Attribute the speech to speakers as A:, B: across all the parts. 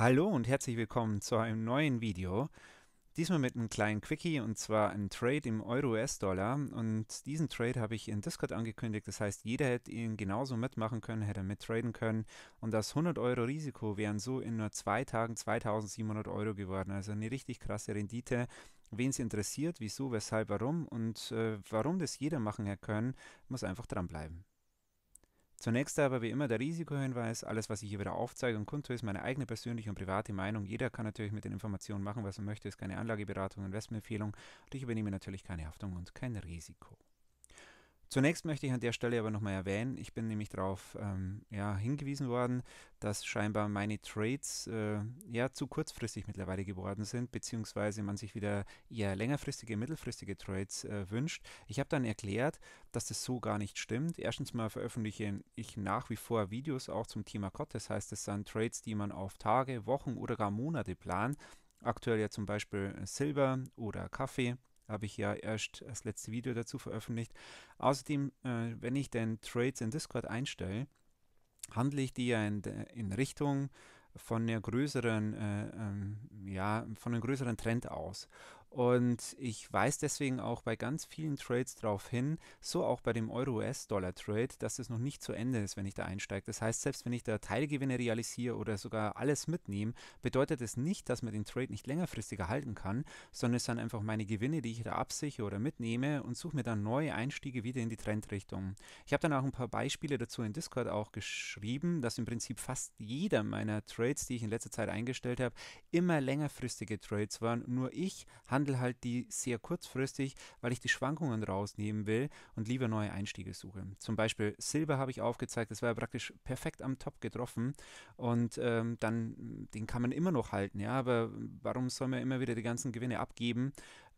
A: Hallo und herzlich willkommen zu einem neuen Video. Diesmal mit einem kleinen Quickie und zwar einem Trade im Euro-US-Dollar und diesen Trade habe ich in Discord angekündigt, das heißt jeder hätte ihn genauso mitmachen können, hätte mittraden können und das 100 Euro Risiko wären so in nur zwei Tagen 2700 Euro geworden, also eine richtig krasse Rendite wen es interessiert, wieso, weshalb, warum und äh, warum das jeder machen kann, muss einfach dranbleiben. Zunächst aber wie immer der Risikohinweis, alles was ich hier wieder aufzeige und kundtue, ist meine eigene persönliche und private Meinung. Jeder kann natürlich mit den Informationen machen, was er möchte, ist keine Anlageberatung, Investmentempfehlung und ich übernehme natürlich keine Haftung und kein Risiko. Zunächst möchte ich an der Stelle aber nochmal erwähnen, ich bin nämlich darauf ähm, ja, hingewiesen worden, dass scheinbar meine Trades äh, ja zu kurzfristig mittlerweile geworden sind, beziehungsweise man sich wieder eher längerfristige, mittelfristige Trades äh, wünscht. Ich habe dann erklärt, dass das so gar nicht stimmt. Erstens mal veröffentliche ich nach wie vor Videos auch zum Thema Gott, das heißt, es sind Trades, die man auf Tage, Wochen oder gar Monate plant. Aktuell ja zum Beispiel äh, Silber oder Kaffee habe ich ja erst das letzte Video dazu veröffentlicht. Außerdem, äh, wenn ich den Trades in Discord einstelle, handle ich die ja in, in Richtung von der größeren, äh, ähm, ja, von einem größeren Trend aus. Und ich weise deswegen auch bei ganz vielen Trades darauf hin, so auch bei dem Euro-US-Dollar-Trade, dass es noch nicht zu Ende ist, wenn ich da einsteige. Das heißt, selbst wenn ich da Teilgewinne realisiere oder sogar alles mitnehme, bedeutet es das nicht, dass man den Trade nicht längerfristig erhalten kann, sondern es sind einfach meine Gewinne, die ich da absichere oder mitnehme und suche mir dann neue Einstiege wieder in die Trendrichtung. Ich habe dann auch ein paar Beispiele dazu in Discord auch geschrieben, dass im Prinzip fast jeder meiner Trades, die ich in letzter Zeit eingestellt habe, immer längerfristige Trades waren. Nur ich handle behandle halt die sehr kurzfristig, weil ich die Schwankungen rausnehmen will und lieber neue Einstiege suche. Zum Beispiel Silber habe ich aufgezeigt, das war ja praktisch perfekt am Top getroffen und ähm, dann, den kann man immer noch halten, ja, aber warum soll man immer wieder die ganzen Gewinne abgeben,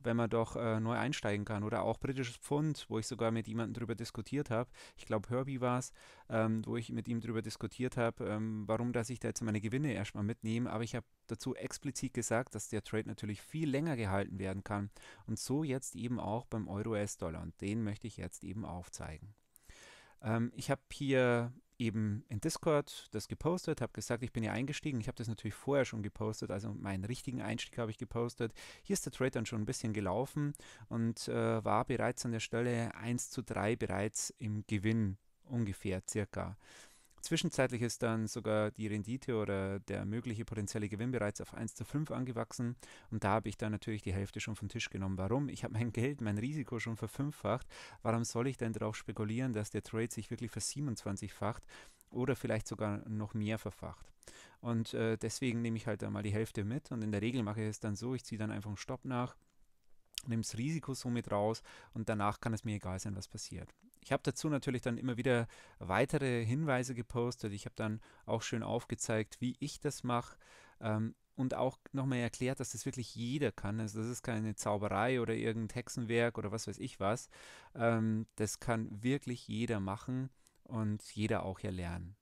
A: wenn man doch äh, neu einsteigen kann. Oder auch britisches Pfund, wo ich sogar mit jemandem darüber diskutiert habe. Ich glaube, Herbie war es, ähm, wo ich mit ihm darüber diskutiert habe, ähm, warum, dass ich da jetzt meine Gewinne erstmal mitnehme. Aber ich habe dazu explizit gesagt, dass der Trade natürlich viel länger gehalten werden kann. Und so jetzt eben auch beim Euro-US-Dollar. Und den möchte ich jetzt eben aufzeigen. Ähm, ich habe hier eben in Discord das gepostet, habe gesagt, ich bin hier eingestiegen. Ich habe das natürlich vorher schon gepostet, also meinen richtigen Einstieg habe ich gepostet. Hier ist der Trade dann schon ein bisschen gelaufen und äh, war bereits an der Stelle 1 zu 3 bereits im Gewinn ungefähr circa. Zwischenzeitlich ist dann sogar die Rendite oder der mögliche potenzielle Gewinn bereits auf 1 zu 5 angewachsen und da habe ich dann natürlich die Hälfte schon vom Tisch genommen. Warum? Ich habe mein Geld, mein Risiko schon verfünffacht. Warum soll ich denn darauf spekulieren, dass der Trade sich wirklich ver 27-facht? oder vielleicht sogar noch mehr verfacht. Und äh, deswegen nehme ich halt einmal die Hälfte mit und in der Regel mache ich es dann so, ich ziehe dann einfach einen Stopp nach das Risiko somit raus und danach kann es mir egal sein, was passiert. Ich habe dazu natürlich dann immer wieder weitere Hinweise gepostet. Ich habe dann auch schön aufgezeigt, wie ich das mache. Ähm, und auch nochmal erklärt, dass das wirklich jeder kann. Also das ist keine Zauberei oder irgendein Hexenwerk oder was weiß ich was. Ähm, das kann wirklich jeder machen und jeder auch ja lernen.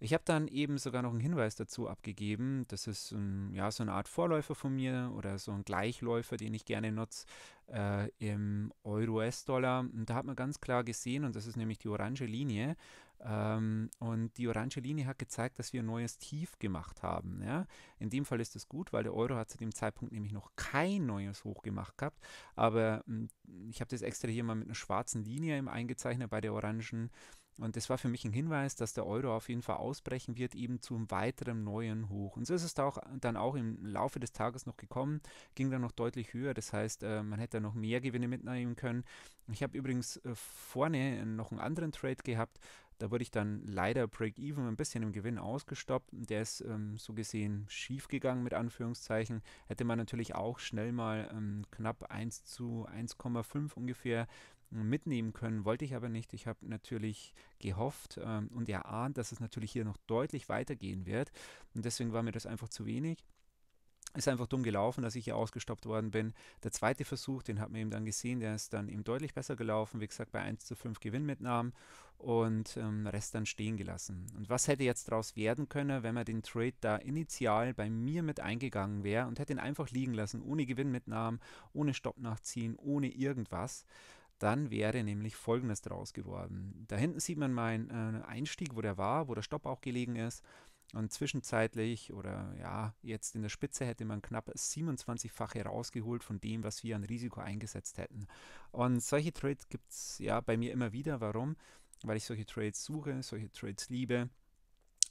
A: Ich habe dann eben sogar noch einen Hinweis dazu abgegeben. Das ist ein, ja, so eine Art Vorläufer von mir oder so ein Gleichläufer, den ich gerne nutze äh, im Euro-US-Dollar. Und da hat man ganz klar gesehen, und das ist nämlich die orange Linie. Ähm, und die orange Linie hat gezeigt, dass wir ein neues Tief gemacht haben. Ja? In dem Fall ist das gut, weil der Euro hat zu dem Zeitpunkt nämlich noch kein neues Hoch gemacht gehabt. Aber hm, ich habe das extra hier mal mit einer schwarzen Linie im eingezeichnet bei der orangen. Und das war für mich ein Hinweis, dass der Euro auf jeden Fall ausbrechen wird, eben zum weiteren neuen Hoch. Und so ist es auch, dann auch im Laufe des Tages noch gekommen, ging dann noch deutlich höher. Das heißt, äh, man hätte noch mehr Gewinne mitnehmen können. Ich habe übrigens äh, vorne noch einen anderen Trade gehabt, da wurde ich dann leider Break-Even ein bisschen im Gewinn ausgestoppt. Der ist ähm, so gesehen schief gegangen mit Anführungszeichen. Hätte man natürlich auch schnell mal ähm, knapp 1 zu 1,5 ungefähr äh, mitnehmen können, wollte ich aber nicht. Ich habe natürlich gehofft ähm, und erahnt, dass es natürlich hier noch deutlich weitergehen wird. Und deswegen war mir das einfach zu wenig ist einfach dumm gelaufen, dass ich hier ausgestoppt worden bin. Der zweite Versuch, den hat man eben dann gesehen, der ist dann eben deutlich besser gelaufen. Wie gesagt, bei 1 zu 5 Gewinnmitnahmen und ähm, Rest dann stehen gelassen. Und was hätte jetzt daraus werden können, wenn man den Trade da initial bei mir mit eingegangen wäre und hätte ihn einfach liegen lassen, ohne Gewinnmitnahmen, ohne Stopp nachziehen, ohne irgendwas? dann wäre nämlich folgendes daraus geworden. Da hinten sieht man meinen äh, Einstieg, wo der war, wo der Stopp auch gelegen ist. Und zwischenzeitlich oder ja, jetzt in der Spitze hätte man knapp 27-fache rausgeholt von dem, was wir an Risiko eingesetzt hätten. Und solche Trades gibt es ja bei mir immer wieder. Warum? Weil ich solche Trades suche, solche Trades liebe.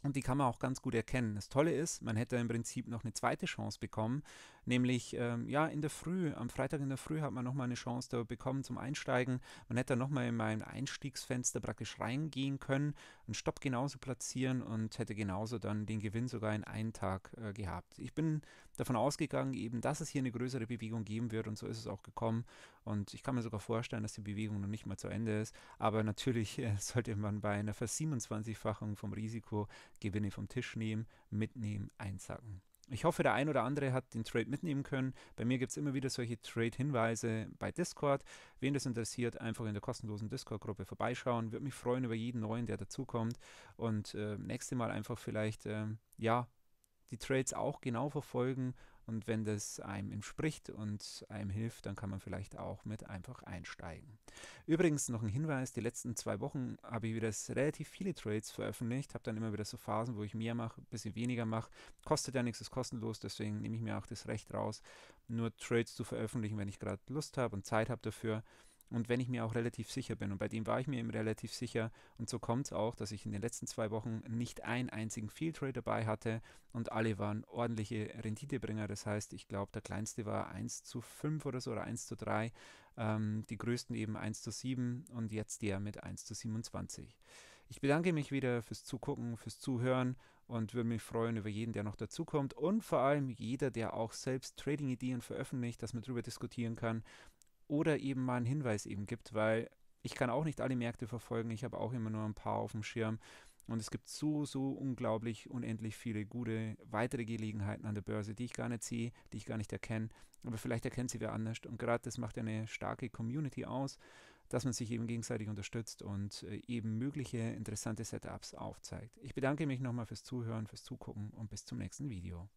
A: Und die kann man auch ganz gut erkennen. Das Tolle ist, man hätte im Prinzip noch eine zweite Chance bekommen, Nämlich, ähm, ja, in der Früh, am Freitag in der Früh hat man nochmal eine Chance da bekommen zum Einsteigen. Man hätte dann nochmal in mein Einstiegsfenster praktisch reingehen können, einen Stopp genauso platzieren und hätte genauso dann den Gewinn sogar in einen Tag äh, gehabt. Ich bin davon ausgegangen, eben, dass es hier eine größere Bewegung geben wird und so ist es auch gekommen. Und ich kann mir sogar vorstellen, dass die Bewegung noch nicht mal zu Ende ist. Aber natürlich äh, sollte man bei einer Vers 27-fachung vom Risiko Gewinne vom Tisch nehmen, mitnehmen, einsacken ich hoffe, der ein oder andere hat den Trade mitnehmen können. Bei mir gibt es immer wieder solche Trade-Hinweise bei Discord. Wen das interessiert, einfach in der kostenlosen Discord-Gruppe vorbeischauen. Würde mich freuen über jeden neuen, der dazukommt. Und äh, nächste Mal einfach vielleicht, äh, ja, die Trades auch genau verfolgen und wenn das einem entspricht und einem hilft, dann kann man vielleicht auch mit einfach einsteigen. Übrigens noch ein Hinweis, die letzten zwei Wochen habe ich wieder relativ viele Trades veröffentlicht, habe dann immer wieder so Phasen, wo ich mehr mache, ein bisschen weniger mache. Kostet ja nichts, ist kostenlos, deswegen nehme ich mir auch das Recht raus, nur Trades zu veröffentlichen, wenn ich gerade Lust habe und Zeit habe dafür und wenn ich mir auch relativ sicher bin. Und bei dem war ich mir eben relativ sicher. Und so kommt es auch, dass ich in den letzten zwei Wochen nicht einen einzigen Field Trade dabei hatte und alle waren ordentliche Renditebringer. Das heißt, ich glaube, der kleinste war 1 zu 5 oder so oder 1 zu 3. Ähm, die größten eben 1 zu 7 und jetzt der mit 1 zu 27. Ich bedanke mich wieder fürs Zugucken, fürs Zuhören und würde mich freuen über jeden, der noch dazukommt und vor allem jeder, der auch selbst Trading-Ideen veröffentlicht, dass man darüber diskutieren kann oder eben mal einen Hinweis eben gibt, weil ich kann auch nicht alle Märkte verfolgen, ich habe auch immer nur ein paar auf dem Schirm. Und es gibt so, so unglaublich, unendlich viele gute weitere Gelegenheiten an der Börse, die ich gar nicht sehe, die ich gar nicht erkenne. Aber vielleicht erkennt sie wer anders. Und gerade das macht ja eine starke Community aus, dass man sich eben gegenseitig unterstützt und äh, eben mögliche interessante Setups aufzeigt. Ich bedanke mich nochmal fürs Zuhören, fürs Zugucken und bis zum nächsten Video.